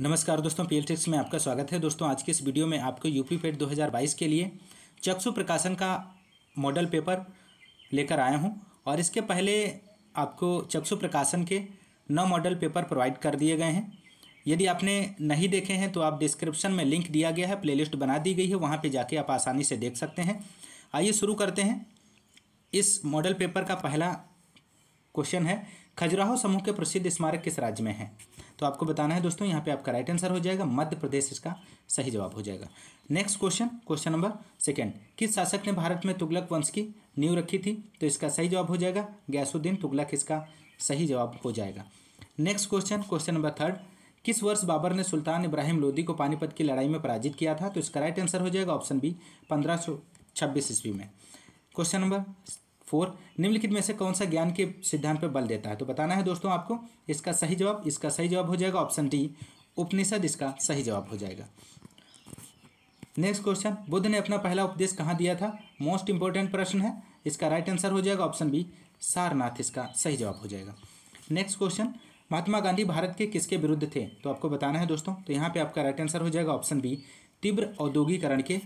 नमस्कार दोस्तों P takes में आपका स्वागत है दोस्तों आज के इस वीडियो में आपको यूपी पेट 2022 के लिए चक्षु प्रकाशन का मॉडल पेपर लेकर आया हूं और इसके पहले आपको चक्षु प्रकाशन के नौ मॉडल पेपर प्रोवाइड कर दिए गए हैं यदि आपने नहीं देखे हैं तो आप डिस्क्रिप्शन में लिंक दिया गया है प्ले बना दी गई है वहाँ पर जाके आप आसानी से देख सकते हैं आइए शुरू करते हैं इस मॉडल पेपर का पहला क्वेश्चन है खजुराहो समूह के प्रसिद्ध स्मारक किस राज्य में है तो आपको बताना है दोस्तों यहाँ पे आपका राइट आंसर हो जाएगा मध्य प्रदेश इसका सही जवाब हो जाएगा next question question number second किस शासक ने भारत में तुगलक वंश की नींव रखी थी तो इसका सही जवाब हो जाएगा गैसुद्दीन तुगलक इसका सही जवाब हो जाएगा next question question number third किस वर्ष बाबर ने सुल्तान इब्राहिम लोदी को पानीपत की लड़ाई में पराजित किया था तो इसका राइट आंसर हो जाएगा ऑप्शन बी पंद्रह ईस्वी में क्वेश्चन नंबर फोर निम्नलिखित में से कौन सा ज्ञान के सिद्धांत पर बल देता है तो बताना है दोस्तों आपको इसका सही जवाब इसका सही जवाब हो जाएगा ऑप्शन डी उपनिषद इसका सही जवाब हो जाएगा नेक्स्ट क्वेश्चन बुद्ध ने अपना पहला उपदेश कहाँ दिया था मोस्ट इंपॉर्टेंट प्रश्न है इसका राइट आंसर हो जाएगा ऑप्शन बी सारनाथ इसका सही जवाब हो जाएगा नेक्स्ट क्वेश्चन महात्मा गांधी भारत के किसके विरुद्ध थे तो आपको बताना है दोस्तों तो यहाँ पे आपका राइट आंसर हो जाएगा ऑप्शन बी तीव्र औद्योगिकरण के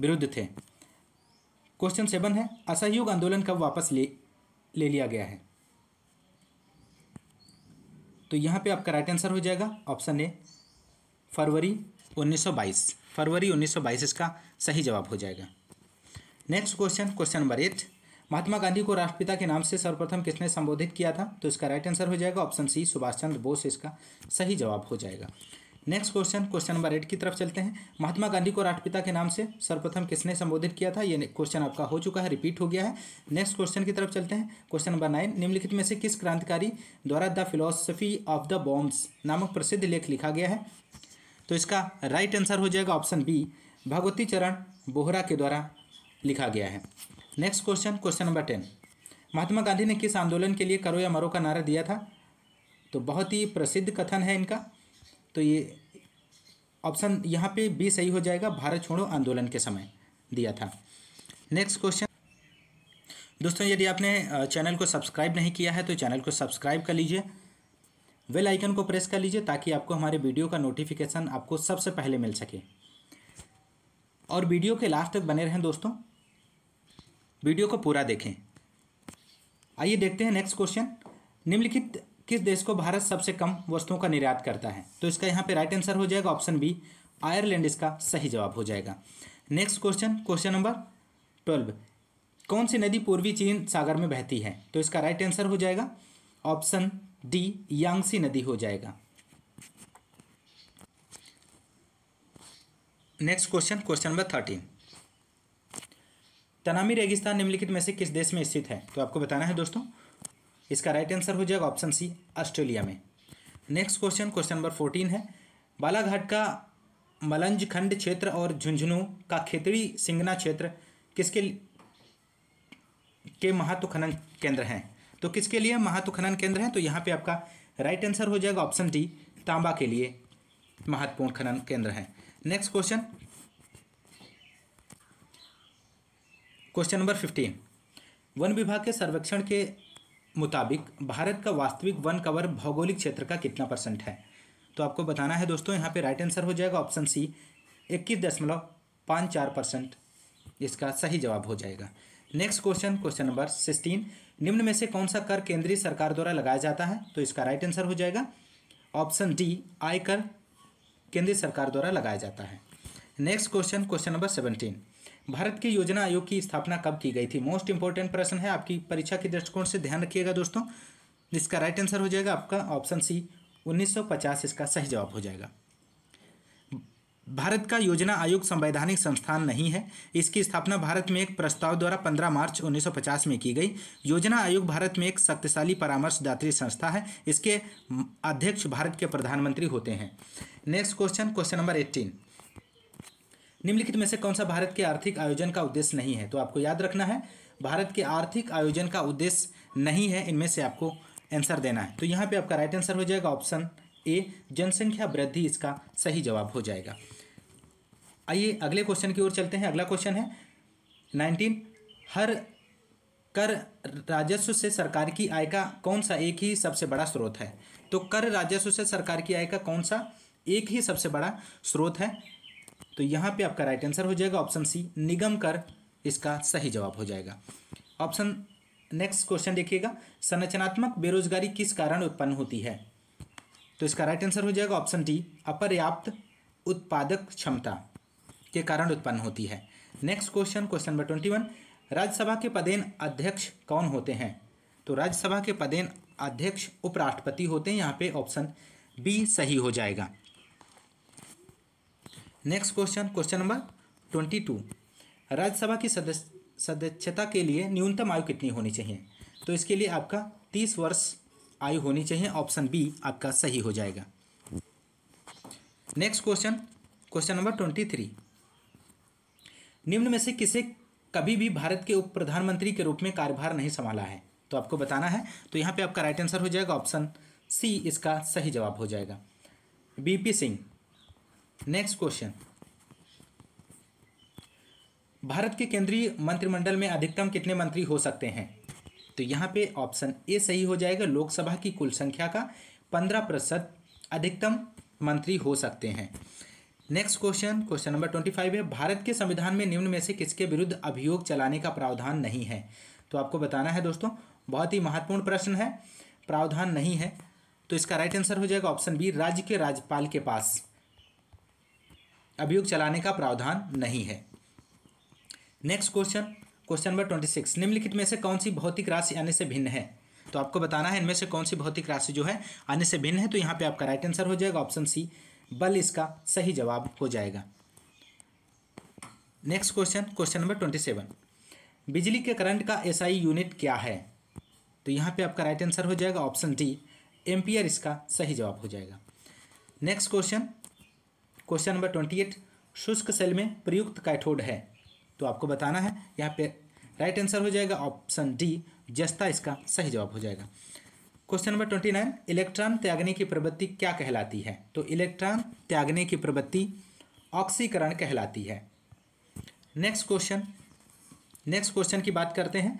विरुद्ध थे क्वेश्चन सेवन है असहयोग आंदोलन कब वापस ले ले लिया गया है तो यहाँ पे आपका राइट आंसर हो जाएगा ऑप्शन ए फरवरी 1922 फरवरी 1922 इसका सही जवाब हो जाएगा next question question number eight Mahatma Gandhi को राष्ट्रपिता के नाम से सर्वप्रथम किसने संबोधित किया था तो इसका राइट आंसर हो जाएगा ऑप्शन सी सुभाष चंद्र बोस इसका सही जवाब हो जाएगा next question question number eight की तरफ चलते हैं महात्मा गांधी को राष्ट्रपिता के नाम से सर्वप्रथम किसने संबोधित किया था ये क्वेश्चन आपका हो चुका है रिपीट हो गया है नेक्स्ट क्वेश्चन की तरफ चलते हैं क्वेश्चन नंबर नाइन निम्नलिखित में से किस क्रांतिकारी द्वारा the philosophy of the bombs नामक प्रसिद्ध लेख लिखा गया है तो इसका राइट आंसर हो जाएगा ऑप्शन बी भगवती चरण बोहरा के द्वारा लिखा गया है next question question number ten Mahatma Gandhi ने किस आंदोलन के लिए करो या मरो का नारा दिया था तो बहुत ही प्रसिद्ध कथन है इनका तो ये ऑप्शन यहाँ पे बी सही हो जाएगा भारत छोड़ो आंदोलन के समय दिया था नेक्स्ट क्वेश्चन दोस्तों यदि आपने चैनल को सब्सक्राइब नहीं किया है तो चैनल को सब्सक्राइब कर लीजिए वेल आइकन को प्रेस कर लीजिए ताकि आपको हमारे वीडियो का नोटिफिकेशन आपको सबसे पहले मिल सके और वीडियो के लास्ट तक बने रहें दोस्तों वीडियो को पूरा देखें आइए देखते हैं नेक्स्ट क्वेश्चन निम्नलिखित किस देश को भारत सबसे कम वस्तुओं का निर्यात करता है तो इसका यहाँ पे राइट आंसर हो जाएगा ऑप्शन बी आयरलैंड इसका सही जवाब हो जाएगा next question question number twelve कौन सी नदी पूर्वी चीन सागर में बहती है तो इसका राइट आंसर हो जाएगा ऑप्शन डी यांगसी नदी हो जाएगा next question question number thirteen Tanami रेगिस्तान निम्नलिखित में से किस देश में स्थित है तो आपको बताना है दोस्तों इसका राइट आंसर हो जाएगा ऑप्शन सी ऑस्ट्रेलिया में next question question number fourteen है बालाघाट का मलंज खंड क्षेत्र और झुंझुनू का खेतड़ी सिंगना क्षेत्र किसके के महत्व खनन केंद्र हैं तो किसके लिए महत्व खनन केंद्र हैं तो यहाँ पे आपका राइट आंसर हो जाएगा ऑप्शन डी तांबा के लिए महत्वपूर्ण खनन केंद्र हैं next question question number fifteen वन विभाग के सर्वेक्षण के मुताबिक भारत का वास्तविक वन कवर भौगोलिक क्षेत्र का कितना परसेंट है तो आपको बताना है दोस्तों यहाँ पे राइट आंसर हो जाएगा ऑप्शन सी इक्कीस दशमलव पाँच चार परसेंट इसका सही जवाब हो जाएगा next question question number sixteen निम्न में से कौन सा कर केंद्रीय सरकार द्वारा लगाया जाता है तो इसका राइट आंसर हो जाएगा ऑप्शन डी आयकर केंद्रीय सरकार द्वारा लगाया जाता है next question question number seventeen Bharat के योजना आयोग की स्थापना कब की गई थी मोस्ट इंपॉर्टेंट प्रश्न है आपकी परीक्षा के दृष्टिकोण से ध्यान रखिएगा दोस्तों इसका राइट आंसर हो जाएगा आपका ऑप्शन सी 1950 इसका सही जवाब हो जाएगा भारत का योजना आयोग संवैधानिक संस्थान नहीं है इसकी स्थापना भारत में एक प्रस्ताव द्वारा 15 मार्च 1950 में की गई योजना आयोग भारत में एक शक्तिशाली परामर्शदात्री संस्था है इसके अध्यक्ष भारत के प्रधानमंत्री होते हैं next question question number eighteen निम्नलिखित में से कौन सा भारत के आर्थिक आयोजन का उद्देश्य नहीं है तो आपको याद रखना है भारत के आर्थिक आयोजन का उद्देश्य नहीं है इनमें से आपको आंसर देना है तो यहाँ पे आपका राइट आंसर हो जाएगा ऑप्शन ए जनसंख्या वृद्धि इसका सही जवाब हो जाएगा आइए अगले क्वेश्चन की ओर चलते हैं अगला क्वेश्चन है नाइनटीन हर कर राजस्व से सरकार की आय का कौन सा एक ही सबसे बड़ा स्रोत है तो कर राजस्व से सरकार की आय का कौन सा एक ही सबसे बड़ा स्रोत है तो यहाँ पे आपका राइट आंसर हो जाएगा ऑप्शन सी निगम कर इसका सही जवाब हो जाएगा ऑप्शन नेक्स्ट क्वेश्चन देखिएगा संरचनात्मक बेरोजगारी किस कारण उत्पन्न होती है तो इसका राइट आंसर हो जाएगा ऑप्शन डी अपर्याप्त उत्पादक क्षमता के कारण उत्पन्न होती है next question question number twenty one Rajya Sabha के पदेन अध्यक्ष कौन होते हैं तो राज्यसभा के पदेन अध्यक्ष उपराष्ट्रपति होते हैं यहाँ पे ऑप्शन बी सही हो जाएगा next question question number twenty two Rajya Sabha की सदस्य सदस्यता के लिए न्यूनतम आयु कितनी होनी चाहिए तो इसके लिए आपका तीस वर्ष आयु होनी चाहिए ऑप्शन बी आपका सही हो जाएगा next question question number twenty three निम्न में से किसे कभी भी भारत के उप प्रधानमंत्री के रूप में कार्यभार नहीं संभाला है तो आपको बताना है तो यहाँ पे आपका राइट आंसर हो जाएगा ऑप्शन सी इसका सही जवाब हो जाएगा बीपी सिंह नेक्स्ट क्वेश्चन भारत के केंद्रीय मंत्रिमंडल में अधिकतम कितने मंत्री हो सकते हैं तो यहाँ पे ऑप्शन ए सही हो जाएगा लोकसभा की कुल संख्या का पंद्रह प्रतिशत अधिकतम मंत्री हो सकते हैं next question question number twenty five है भारत के संविधान में निम्न में से किसके विरुद्ध अभियोग चलाने का प्रावधान नहीं है तो आपको बताना है दोस्तों बहुत ही महत्वपूर्ण प्रश्न है प्रावधान नहीं है तो इसका राइट आंसर हो जाएगा ऑप्शन बी राज्य के राज्यपाल के पास अभियोग चलाने का प्रावधान नहीं है next question question number twenty six निम्नलिखित में से कौन सी भौतिक राशि अन्य से भिन्न है तो आपको बताना है इनमें से कौन सी भौतिक राशि जो है अन्य से भिन्न है तो यहाँ पे आपका राइट आंसर हो जाएगा ऑप्शन सी बल इसका सही जवाब हो जाएगा next question question number twenty seven बिजली के करंट का एसआई यूनिट क्या है तो यहाँ पे आपका राइट आंसर हो जाएगा ऑप्शन डी एम्पियर इसका सही जवाब हो जाएगा next question question number twenty eight शुष्क सेल में प्रयुक्त कैथोड है तो आपको बताना है यहाँ पे राइट आंसर हो जाएगा ऑप्शन डी जस्ता इसका सही जवाब हो जाएगा question number twenty nine electron त्यागने की प्रवृत्ति क्या कहलाती है तो इलेक्ट्रॉन त्यागने की प्रवृत्ति ऑक्सीकरण कहलाती है नेक्स्ट क्वेश्चन नेक्स्ट क्वेश्चन की बात करते हैं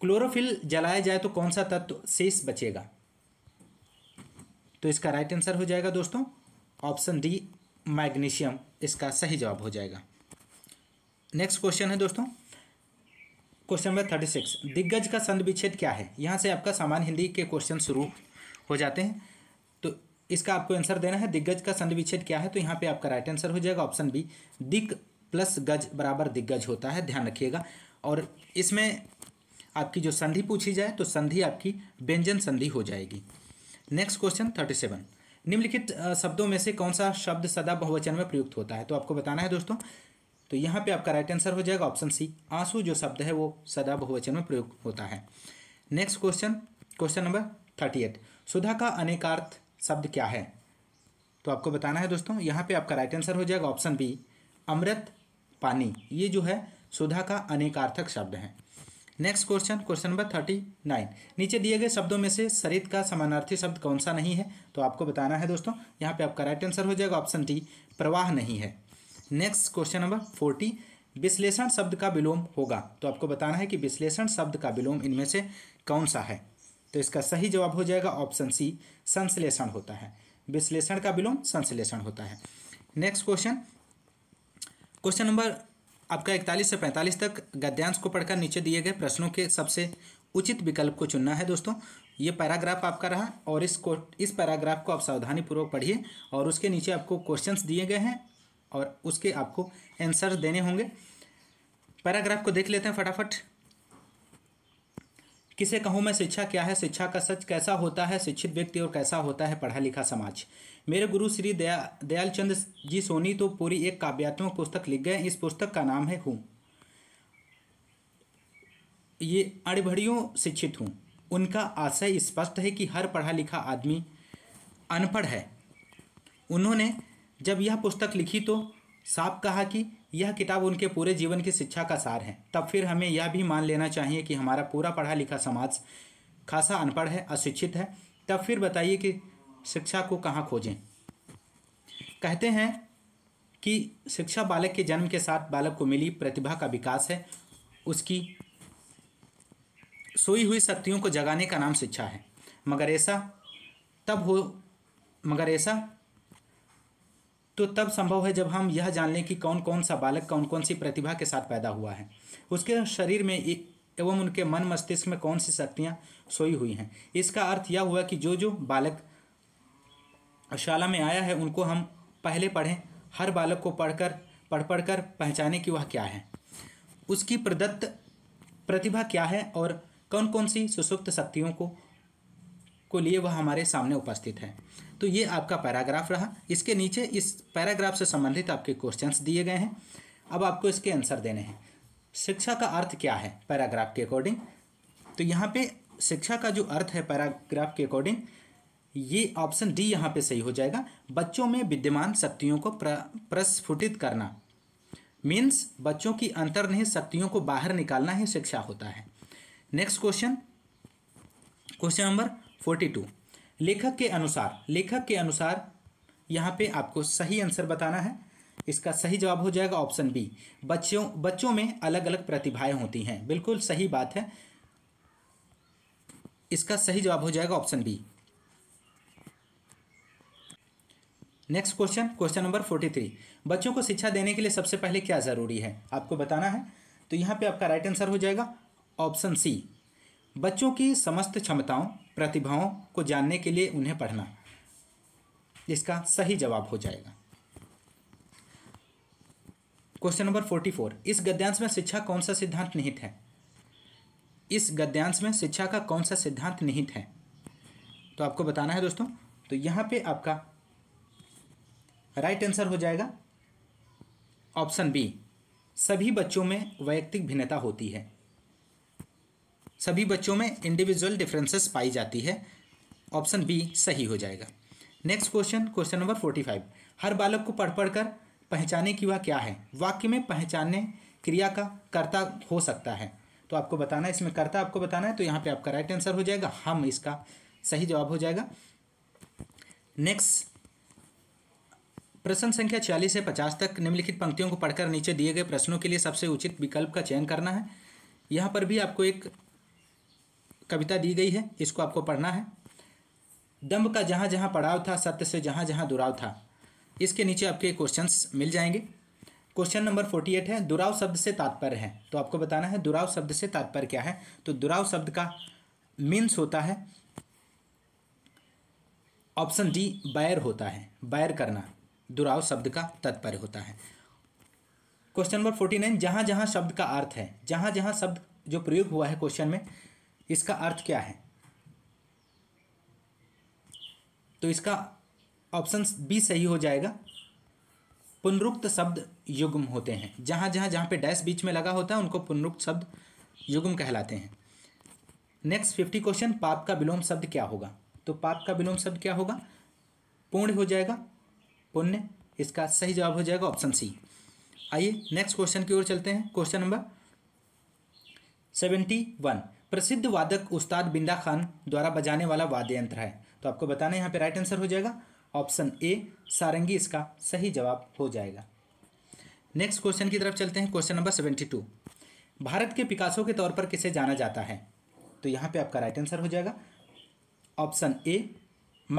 क्लोरोफिल जलाया जाए तो कौन सा तत्व शेष बचेगा तो इसका राइट आंसर हो जाएगा दोस्तों ऑप्शन डी मैग्नीशियम इसका सही जवाब हो जाएगा नेक्स्ट क्वेश्चन है दोस्तों क्वेश्चन नंबर थर्टी सिक्स दिग्गज का संध विच्छेद क्या है यहाँ से आपका सामान्य हिंदी के क्वेश्चन शुरू हो जाते हैं तो इसका आपको आंसर देना है दिग्गज का संध विच्छेद क्या है तो यहाँ पे आपका राइट आंसर हो जाएगा ऑप्शन बी दिग प्लस गज बराबर दिग्गज होता है ध्यान रखिएगा और इसमें आपकी जो संधि पूछी जाए तो संधि आपकी व्यंजन संधि हो जाएगी नेक्स्ट क्वेश्चन थर्टी सेवन निम्नलिखित शब्दों में से कौन सा शब्द सदा बहुवचन में प्रयुक्त होता है तो आपको बताना है दोस्तों तो यहाँ पे आपका राइट आंसर हो जाएगा ऑप्शन सी आंसू जो शब्द है वो सदा बहुवचन में प्रयुक्त होता है next question question number thirty eight सुधा का अनेकार्थ शब्द क्या है तो आपको बताना है दोस्तों यहाँ पे आपका राइट आंसर हो जाएगा ऑप्शन बी अमृत पानी ये जो है सुधा का अनेकार्थक शब्द है next question question number thirty nine नीचे दिए गए शब्दों में से सरित का समानार्थी शब्द कौन सा नहीं है तो आपको बताना है दोस्तों यहाँ पे आपका राइट आंसर हो जाएगा ऑप्शन डी प्रवाह नहीं है नेक्स्ट क्वेश्चन नंबर फोर्टी विश्लेषण शब्द का विलोम होगा तो आपको बताना है कि विश्लेषण शब्द का विलोम इनमें से कौन सा है तो इसका सही जवाब हो जाएगा ऑप्शन सी संश्लेषण होता है विश्लेषण का विलोम संश्लेषण होता है नेक्स्ट क्वेश्चन क्वेश्चन नंबर आपका इकतालीस से पैंतालीस तक गद्यांश को पढ़कर नीचे दिए गए प्रश्नों के सबसे उचित विकल्प को चुनना है दोस्तों ये पैराग्राफ आपका रहा और इसको इस पैराग्राफ को आप सावधानीपूर्वक पढ़िए और उसके नीचे आपको क्वेश्चंस दिए गए हैं और उसके आपको आंसर देने होंगे पैराग्राफ को देख लेते हैं फटाफट किसे कहूँ मैं शिक्षा क्या है शिक्षा का सच कैसा होता है शिक्षित व्यक्ति और कैसा होता है पढ़ा लिखा समाज मेरे गुरु श्री दया दयाल चंद जी सोनी तो पूरी एक काव्यात्मक पुस्तक लिख गए इस पुस्तक का नाम है हूँ ये अड़भड़ियों शिक्षित हूँ उनका आशय स्पष्ट है कि हर पढ़ा लिखा आदमी अनपढ़ है उन्होंने जब यह पुस्तक लिखी तो साफ कहा कि यह किताब उनके पूरे जीवन की शिक्षा का सार है तब फिर हमें यह भी मान लेना चाहिए कि हमारा पूरा पढ़ा लिखा समाज खासा अनपढ़ है अशिक्षित है तब फिर बताइए कि शिक्षा को कहाँ खोजें कहते हैं कि शिक्षा बालक के जन्म के साथ बालक को मिली प्रतिभा का विकास है उसकी सोई हुई शक्तियों को जगाने का नाम शिक्षा है मगर ऐसा तब हो मगर ऐसा तो तब संभव है जब हम यह जान लें कि कौन कौन सा बालक कौन कौन सी प्रतिभा के साथ पैदा हुआ है उसके शरीर में एक एवं उनके मन मस्तिष्क में कौन सी शक्तियाँ सोई हुई हैं इसका अर्थ यह हुआ कि जो जो बालक शाला में आया है उनको हम पहले पढ़ें हर बालक को पढ़कर पढ़ पढ़कर पहचाने कि वह क्या है उसकी प्रदत्त प्रतिभा क्या है और कौन कौन सी सुसुप्त शक्तियों को को लिए वह हमारे सामने उपस्थित है तो ये आपका पैराग्राफ रहा इसके नीचे इस पैराग्राफ से संबंधित आपके क्वेश्चंस दिए गए हैं अब आपको इसके आंसर देने हैं शिक्षा का अर्थ क्या है पैराग्राफ के अकॉर्डिंग तो यहाँ पे शिक्षा का जो अर्थ है पैराग्राफ के अकॉर्डिंग ये ऑप्शन डी यहाँ पे सही हो जाएगा बच्चों में विद्यमान शक्तियों को प्र, प्रस्फुटित करना मीन्स बच्चों की अंतर्निहित शक्तियों को बाहर निकालना ही शिक्षा होता है next question question number forty two लेखक के अनुसार लेखक के अनुसार यहाँ पे आपको सही आंसर बताना है इसका सही जवाब हो जाएगा ऑप्शन बी बच्चों बच्चों में अलग अलग प्रतिभाएं होती हैं बिल्कुल सही बात है इसका सही जवाब हो जाएगा option B next question question number forty three बच्चों को शिक्षा देने के लिए सबसे पहले क्या ज़रूरी है आपको बताना है तो यहाँ पे आपका राइट आंसर हो जाएगा ऑप्शन सी बच्चों की समस्त क्षमताओं प्रतिभाओं को जानने के लिए उन्हें पढ़ना इसका सही जवाब हो जाएगा क्वेश्चन नंबर फोर्टी फोर इस गद्यांश में शिक्षा कौन सा सिद्धांत निहित है इस गद्यांश में शिक्षा का कौन सा सिद्धांत निहित है तो आपको बताना है दोस्तों तो यहाँ पे आपका राइट आंसर हो जाएगा ऑप्शन बी सभी बच्चों में वैयक्तिक भिन्नता होती है सभी बच्चों में इंडिविजुअल डिफरेंसेस पाई जाती है ऑप्शन बी सही हो जाएगा next question question number forty five हर बालक को पढ़ पढ़ कर पहचाने की वह क्या है वाक्य में पहचानने क्रिया का कर्ता हो सकता है तो आपको बताना है इसमें कर्ता आपको बताना है तो यहाँ पे आपका राइट आंसर हो जाएगा हम इसका सही जवाब हो जाएगा नेक्स्ट प्रश्न संख्या छियालीस से पचास तक निम्नलिखित पंक्तियों को पढ़कर नीचे दिए गए प्रश्नों के लिए सबसे उचित विकल्प का चयन करना है यहाँ पर भी आपको एक कविता दी गई है इसको आपको पढ़ना है दम्भ का जहाँ जहाँ पड़ाव था सत्य से जहाँ जहाँ दुराव था इसके नीचे आपके क्वेश्चंस मिल जाएंगे क्वेश्चन नंबर फोर्टी एट है दुराव शब्द से तात्पर्य है तो आपको बताना है दुराव शब्द से तात्पर्य क्या है तो दुराव शब्द का मीन्स होता है ऑप्शन डी बैर होता है बैर करना दुराव शब्द का तात्पर्य होता है क्वेश्चन नंबर फोर्टी नाइन जहाँ जहाँ शब्द का अर्थ है जहाँ जहाँ शब्द जो प्रयोग हुआ है क्वेश्चन में इसका अर्थ क्या है तो इसका ऑप्शन बी सही हो जाएगा पुनरुक्त शब्द युग्म होते हैं जहां जहां जहाँ पे डैश बीच में लगा होता है उनको पुनरुक्त शब्द युग्म कहलाते हैं नेक्स्ट फिफ्टी क्वेश्चन पाप का विलोम शब्द क्या होगा तो पाप का विलोम शब्द क्या होगा पूर्ण हो जाएगा पुण्य इसका सही जवाब हो जाएगा ऑप्शन सी आइए नेक्स्ट क्वेश्चन की ओर चलते हैं क्वेश्चन नंबर सेवेंटी वन प्रसिद्ध वादक उस्ताद बिंदा खान द्वारा बजाने वाला वाद्य यंत्र है तो आपको बताना यहाँ पे राइट आंसर हो जाएगा ऑप्शन ए सारंगी इसका सही जवाब हो जाएगा नेक्स्ट क्वेश्चन की तरफ चलते हैं question number seventy two Bharat के पिकासो के तौर पर किसे जाना जाता है तो यहाँ पे आपका राइट आंसर हो जाएगा ऑप्शन ए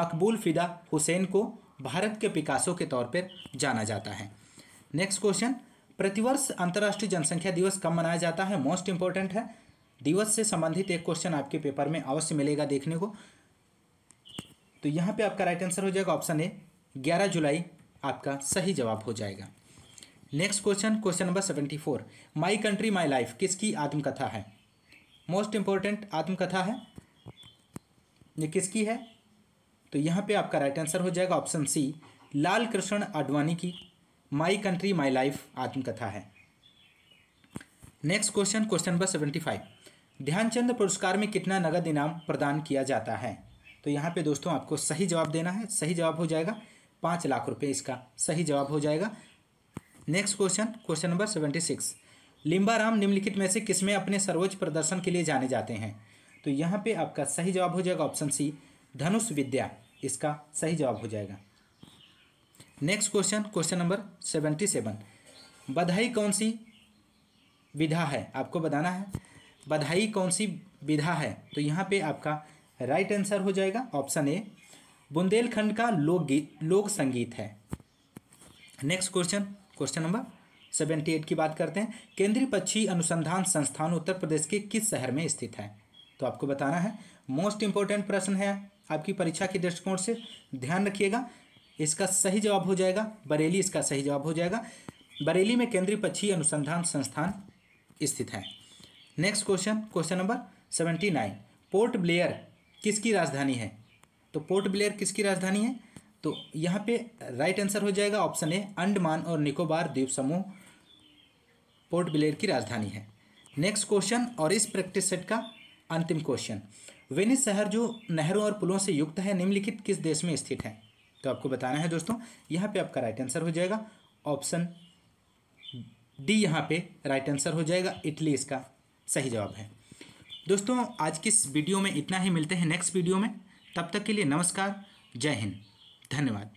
मकबूल फिदा हुसैन को भारत के पिकासो के तौर पर जाना जाता है नेक्स्ट क्वेश्चन प्रतिवर्ष अंतर्राष्ट्रीय जनसंख्या दिवस कब मनाया जाता है मोस्ट इंपॉर्टेंट है दिवस से संबंधित एक क्वेश्चन आपके पेपर में अवश्य मिलेगा देखने को तो यहाँ पे आपका राइट आंसर हो जाएगा ऑप्शन ए 11 जुलाई आपका सही जवाब हो जाएगा next question question number seventy four my country my life किसकी आत्मकथा है मोस्ट इंपॉर्टेंट आत्मकथा है ये किसकी है तो यहाँ पे आपका राइट आंसर हो जाएगा ऑप्शन सी लाल कृष्ण आडवाणी की माई कंट्री माई लाइफ आत्मकथा है next question question number seventy five Dhyanchand पुरस्कार में कितना नगद इनाम प्रदान किया जाता है तो यहाँ पे दोस्तों आपको सही जवाब देना है सही जवाब हो जाएगा पाँच लाख रुपए इसका सही जवाब हो जाएगा next question question number seventy six Limbaram निम्नलिखित में से किसमें अपने सर्वोच्च प्रदर्शन के लिए जाने जाते हैं तो यहाँ पे आपका सही जवाब हो जाएगा ऑप्शन सी धनुष विद्या इसका सही जवाब हो जाएगा next question question number seventy seven बधाई कौन सी विधा है आपको बताना है बधाई कौन सी विधा है तो यहाँ पे आपका राइट आंसर हो जाएगा ऑप्शन ए बुंदेलखंड का लोकगीत लोक संगीत है next question question number seventy eight की बात करते हैं केंद्रीय पक्षी अनुसंधान संस्थान उत्तर प्रदेश के किस शहर में स्थित है तो आपको बताना है मोस्ट इंपॉर्टेंट प्रश्न है आपकी परीक्षा के दृष्टिकोण से ध्यान रखिएगा इसका सही जवाब हो जाएगा बरेली इसका सही जवाब हो जाएगा बरेली में केंद्रीय पक्षी अनुसंधान संस्थान स्थित है next question question number seventy nine Port Blair किसकी राजधानी है तो पोर्ट ब्लेयर किसकी राजधानी है तो यहाँ पे राइट आंसर हो जाएगा ऑप्शन ए अंडमान और निकोबार द्वीप समूह पोर्ट ब्लेयर की राजधानी है नेक्स्ट क्वेश्चन और इस प्रैक्टिस सेट का अंतिम क्वेश्चन वेनिस शहर जो नहरों और पुलों से युक्त है निम्नलिखित किस देश में स्थित है तो आपको बताना है दोस्तों यहाँ पे आपका राइट आंसर हो जाएगा ऑप्शन डी यहाँ पे राइट आंसर हो जाएगा इटली इसका सही जवाब है दोस्तों आज की इस वीडियो में इतना ही मिलते हैं नेक्स्ट वीडियो में तब तक के लिए नमस्कार जय हिंद धन्यवाद